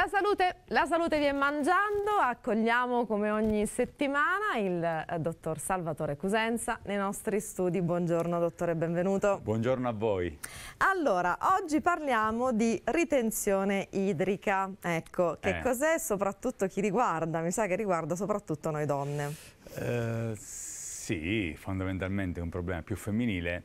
La salute, la salute vi è mangiando, accogliamo come ogni settimana il eh, dottor Salvatore Cusenza nei nostri studi. Buongiorno dottore, benvenuto. Buongiorno a voi. Allora, oggi parliamo di ritenzione idrica. Ecco, che eh. cos'è soprattutto chi riguarda? Mi sa che riguarda soprattutto noi donne. Eh, sì, fondamentalmente è un problema più femminile.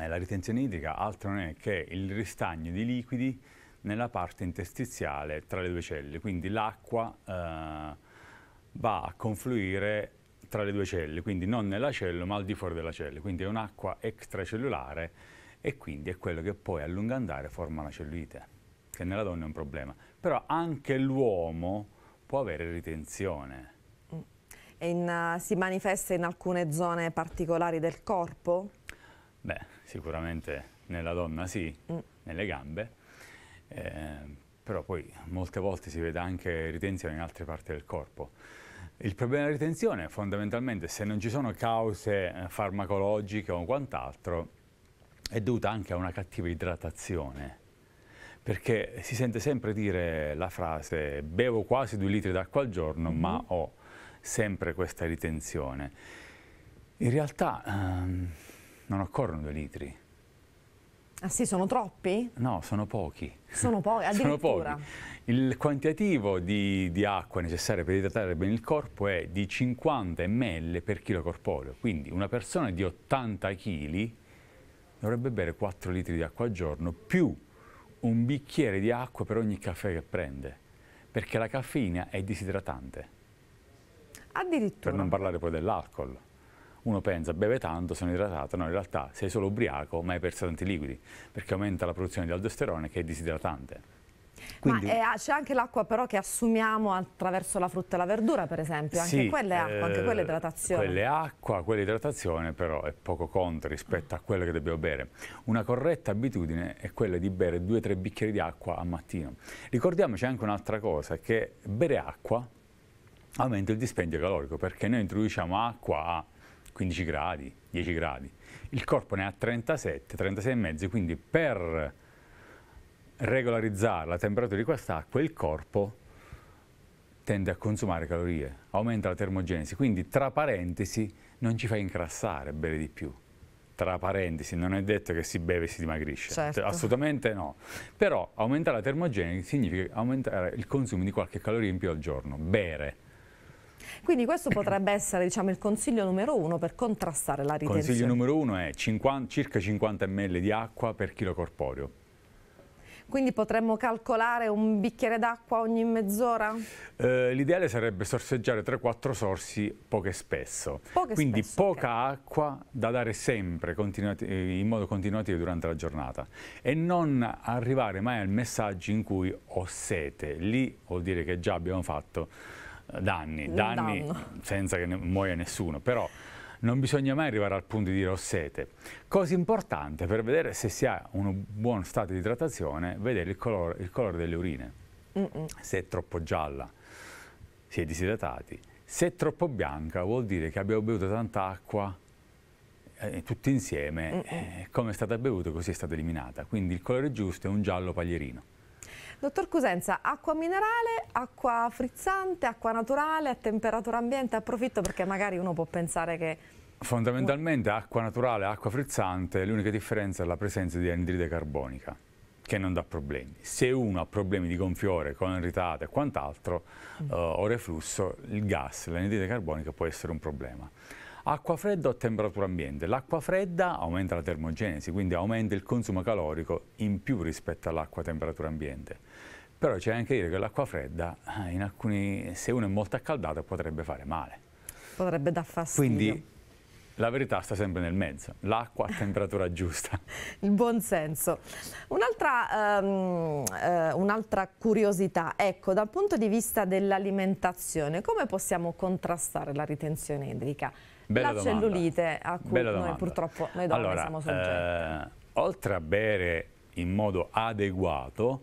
Eh, la ritenzione idrica altro non è che il ristagno di liquidi nella parte interstiziale tra le due celle, quindi l'acqua eh, va a confluire tra le due celle, quindi non nella cellula ma al di fuori della cellula, quindi è un'acqua extracellulare e quindi è quello che poi a lungo andare forma la cellulite, che nella donna è un problema. Però anche l'uomo può avere ritenzione. In, uh, si manifesta in alcune zone particolari del corpo? Beh, sicuramente nella donna sì, mm. nelle gambe, eh, però poi molte volte si vede anche ritenzione in altre parti del corpo. Il problema della ritenzione fondamentalmente se non ci sono cause eh, farmacologiche o quant'altro è dovuta anche a una cattiva idratazione perché si sente sempre dire la frase bevo quasi due litri d'acqua al giorno mm -hmm. ma mm-hmm. ho sempre questa ritenzione. In realtà ehm, non occorrono due litri, Ah sì, sono troppi? No, sono pochi. Sono, po sono pochi, Il quantitativo di, di acqua necessaria per idratare bene il corpo è di 50 ml per chilo corporeo, quindi una persona di 80 kg dovrebbe bere 4 litri di acqua al giorno più un bicchiere di acqua per ogni caffè che prende, perché la caffeina è disidratante. Addirittura. Per non parlare poi dell'alcol uno pensa beve tanto, sono idratato, no in realtà sei solo ubriaco ma hai perso tanti liquidi perché aumenta la produzione di aldosterone che è disidratante. Quindi... Ma eh, c'è anche l'acqua però che assumiamo attraverso la frutta e la verdura per esempio, anche sì, quella è acqua, anche eh, quella è idratazione. Quella è acqua, quella è idratazione però è poco contro rispetto a quello che dobbiamo bere. Una corretta abitudine è quella di bere 2-3 bicchieri di acqua al mattino. Ricordiamoci anche un'altra cosa, che bere acqua aumenta il dispendio calorico perché noi introduciamo acqua a 15 gradi, 10 gradi. Il corpo ne ha 37, 36,5, quindi per regolarizzare la temperatura di quest'acqua il corpo tende a consumare calorie, aumenta la termogenesi, quindi tra parentesi non ci fa incrassare bere di più. Tra parentesi, non è detto che si beve e si dimagrisce, certo. assolutamente no. Però aumentare la termogenesi significa aumentare il consumo di qualche caloria in più al giorno, bere. Quindi questo potrebbe essere diciamo, il consiglio numero uno per contrastare la ritenzione. Il consiglio numero uno è 50, circa 50 ml di acqua per chilo corporeo. Quindi potremmo calcolare un bicchiere d'acqua ogni mezz'ora? Eh, L'ideale sarebbe sorseggiare 3-4 sorsi poche spesso. Poche Quindi spesso, poca okay. acqua da dare sempre eh, in modo continuativo durante la giornata e non arrivare mai al messaggio in cui ho sete. Lì vuol dire che già abbiamo fatto danni, danni senza che ne muoia nessuno, però non bisogna mai arrivare al punto di dire ho sete. Cosa importante per vedere se si ha un buon stato di idratazione, vedere il colore, il colore delle urine, mm -mm. se è troppo gialla, si è disidratati, se è troppo bianca vuol dire che abbiamo bevuto tanta acqua, eh, tutti insieme, eh, come è stata bevuta così è stata eliminata, quindi il colore giusto è un giallo paglierino. Dottor Cusenza, acqua minerale, acqua frizzante, acqua naturale, a temperatura ambiente, approfitto perché magari uno può pensare che... Fondamentalmente acqua naturale, acqua frizzante, l'unica differenza è la presenza di anidride carbonica che non dà problemi. Se uno ha problemi di gonfiore, con irritate e quant'altro, mm. eh, o reflusso, il gas, l'anidride carbonica può essere un problema. Acqua fredda o temperatura ambiente. L'acqua fredda aumenta la termogenesi, quindi aumenta il consumo calorico in più rispetto all'acqua a temperatura ambiente. Però c'è anche da dire che l'acqua fredda, eh, alcuni, se uno è molto accaldato, potrebbe fare male. Potrebbe dar fastidio. Quindi la verità sta sempre nel mezzo, l'acqua a temperatura giusta. Il buon senso. Un'altra um, uh, un curiosità, ecco, dal punto di vista dell'alimentazione, come possiamo contrastare la ritenzione idrica? Bella la domanda. cellulite a cui noi purtroppo noi donne allora, siamo soggetti. Eh, oltre a bere in modo adeguato,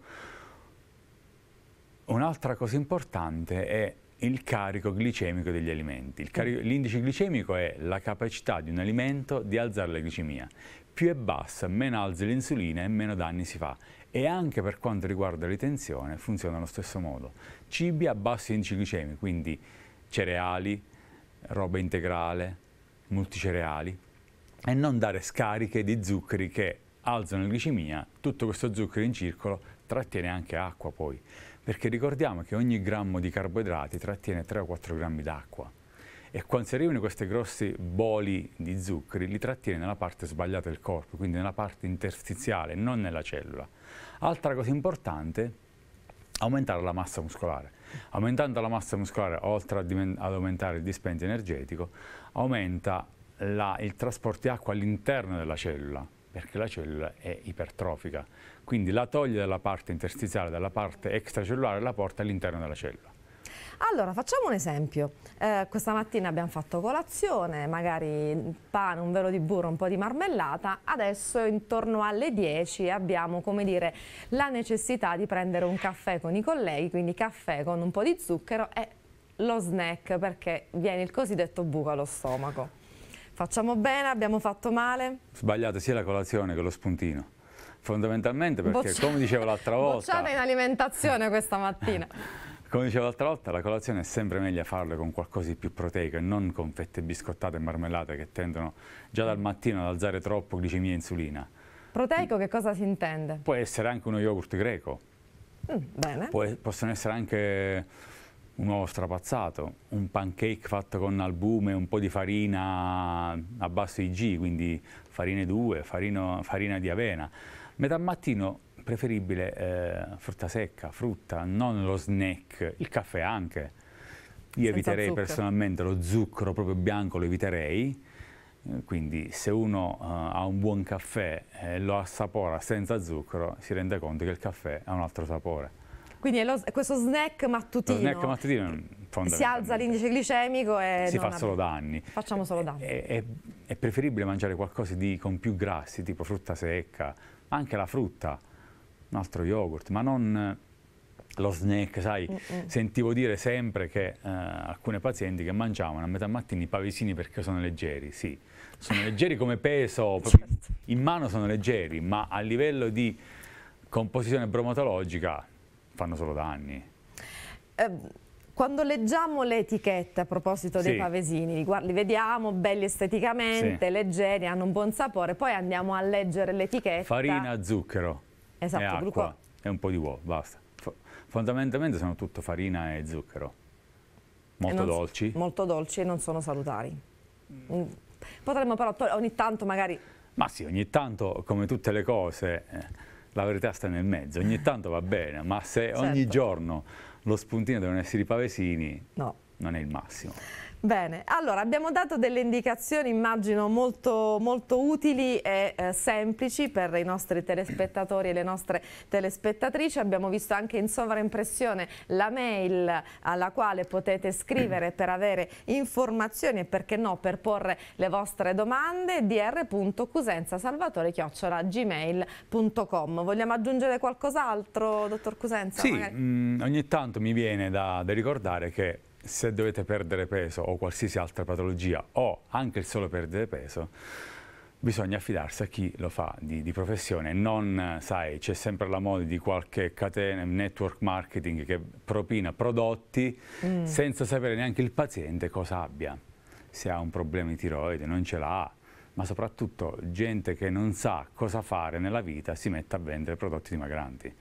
un'altra cosa importante è il carico glicemico degli alimenti. L'indice glicemico è la capacità di un alimento di alzare la glicemia. Più è bassa, meno alza l'insulina e meno danni si fa. E anche per quanto riguarda l'itenzione funziona allo stesso modo. Cibi a basso indice glicemico, quindi cereali, roba integrale, multicereali, e non dare scariche di zuccheri che alzano la glicemia, tutto questo zucchero in circolo trattiene anche acqua poi, perché ricordiamo che ogni grammo di carboidrati trattiene 3 o 4 grammi d'acqua e quando si arrivano questi grossi boli di zuccheri li trattiene nella parte sbagliata del corpo, quindi nella parte interstiziale, non nella cellula. Altra cosa importante, aumentare la massa muscolare. Aumentando la massa muscolare, oltre ad aumentare il dispendio energetico, aumenta la, il trasporto di acqua all'interno della cellula, perché la cellula è ipertrofica. Quindi la toglie dalla parte interstiziale, dalla parte extracellulare, e la porta all'interno della cellula. Allora, facciamo un esempio. Eh, questa mattina abbiamo fatto colazione, magari pane, un velo di burro, un po' di marmellata. Adesso intorno alle 10 abbiamo, come dire, la necessità di prendere un caffè con i colleghi, quindi caffè con un po' di zucchero e lo snack perché viene il cosiddetto buco allo stomaco. Facciamo bene, abbiamo fatto male? Sbagliate sia la colazione che lo spuntino fondamentalmente perché Boccia... come dicevo l'altra volta bocciata in alimentazione questa mattina Come dicevo l'altra volta, la colazione è sempre meglio farla con qualcosa di più proteico e non con fette biscottate e marmellate che tendono già dal mattino ad alzare troppo glicemia e insulina. Proteico che cosa si intende? Può essere anche uno yogurt greco. Mm, bene. Può, possono essere anche un uovo strapazzato, un pancake fatto con albume, un po' di farina a basso IG, quindi farine 2, farina, di avena. Metà mattino preferibile eh, frutta secca, frutta, non lo snack, il caffè anche. Io Senza eviterei zucchero. personalmente lo zucchero proprio bianco, lo eviterei. Eh, quindi se uno uh, ha un buon caffè e eh, lo assapora senza zucchero, si rende conto che il caffè ha un altro sapore. Quindi è lo, questo snack mattutino. Lo snack mattutino mm, si alza l'indice glicemico e... Si fa solo danni. Facciamo solo danni. È, è, è preferibile mangiare qualcosa di, con più grassi, tipo frutta secca, anche la frutta un altro yogurt, ma non eh, lo snack, sai, mm -mm. sentivo dire sempre che eh, alcune pazienti che mangiavano a metà mattina i pavesini perché sono leggeri, sì, sono leggeri come peso, certo. in mano sono leggeri, ma a livello di composizione bromatologica fanno solo danni. Eh, quando leggiamo le etichette a proposito dei sì. pavesini, li, li, vediamo belli esteticamente, sì. leggeri, hanno un buon sapore, poi andiamo a leggere l'etichetta. Farina, zucchero esatto, è acqua gluco... e un po' di uovo, basta. F fondamentalmente sono tutto farina e zucchero. Molto e dolci. Molto dolci e non sono salutari. Mm. Potremmo però ogni tanto magari... Ma sì, ogni tanto, come tutte le cose, eh, la verità sta nel mezzo. Ogni tanto va bene, ma se certo. ogni giorno lo spuntino devono essere i pavesini... No non è il massimo. Bene, allora abbiamo dato delle indicazioni immagino molto, molto utili e eh, semplici per i nostri telespettatori e le nostre telespettatrici, abbiamo visto anche in sovraimpressione la mail alla quale potete scrivere per avere informazioni e perché no per porre le vostre domande dr.cusenzasalvatore.gmail.com Vogliamo aggiungere qualcos'altro dottor Cusenza? Sì, mh, mm, ogni tanto mi viene da, da ricordare che se dovete perdere peso o qualsiasi altra patologia o anche il solo perdere peso, bisogna affidarsi a chi lo fa di, di professione. Non, sai, c'è sempre la moda di qualche catena, network marketing che propina prodotti mm. senza sapere neanche il paziente cosa abbia. Se ha un problema di tiroide, non ce l'ha, ma soprattutto gente che non sa cosa fare nella vita si mette a vendere prodotti dimagranti.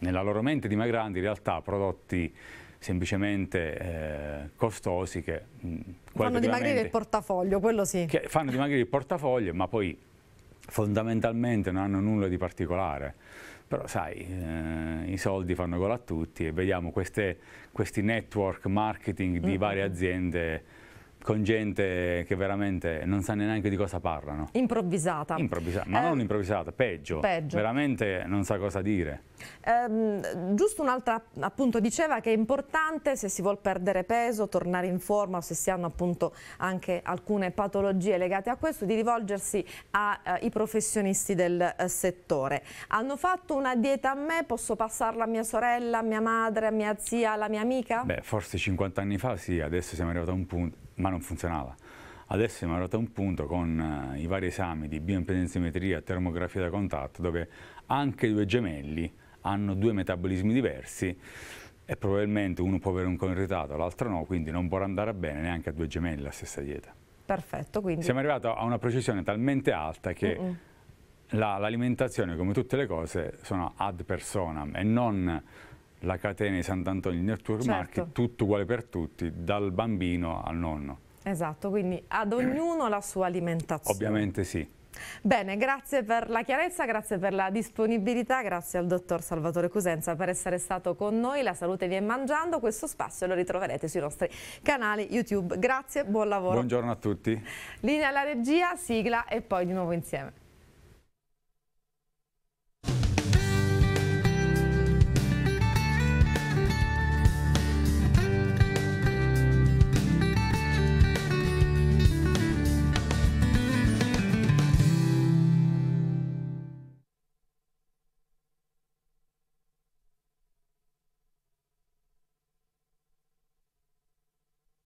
Nella loro mente dimagranti in realtà prodotti semplicemente eh, costosi che... Mh, fanno dimagrire il portafoglio, quello sì. Che fanno dimagrire il portafoglio, ma poi fondamentalmente non hanno nulla di particolare. Però sai, eh, i soldi fanno gola a tutti e vediamo queste, questi network marketing di mm -hmm. varie aziende con gente che veramente non sa neanche di cosa parlano. Improvvisata. Improvvisata, ma eh, non improvvisata, peggio. Peggio. Veramente non sa cosa dire. Ehm, giusto un'altra, appunto, diceva che è importante se si vuole perdere peso, tornare in forma o se si hanno appunto anche alcune patologie legate a questo, di rivolgersi ai eh, professionisti del eh, settore. Hanno fatto una dieta a me, posso passarla a mia sorella, a mia madre, a mia zia, alla mia amica? Beh, forse 50 anni fa sì, adesso siamo arrivati a un punto, ma non funzionava. Adesso siamo arrivati a un punto con eh, i vari esami di bioimpedenzimetria, termografia da contatto, dove anche due gemelli hanno due metabolismi diversi e probabilmente uno può avere un conirritato, l'altro no, quindi non può andare bene neanche a due gemelli la stessa dieta. Perfetto, quindi... Siamo arrivati a una precisione talmente alta che... Mm -mm l'alimentazione, la, come tutte le cose, sono ad personam e non la catena di Sant'Antonio, il network certo. market, tutto uguale per tutti, dal bambino al nonno. Esatto, quindi ad ognuno la sua alimentazione. Ovviamente sì. Bene, grazie per la chiarezza, grazie per la disponibilità, grazie al dottor Salvatore Cusenza per essere stato con noi. La salute vi è mangiando, questo spazio lo ritroverete sui nostri canali YouTube. Grazie, buon lavoro. Buongiorno a tutti. Linea alla regia, sigla e poi di nuovo insieme.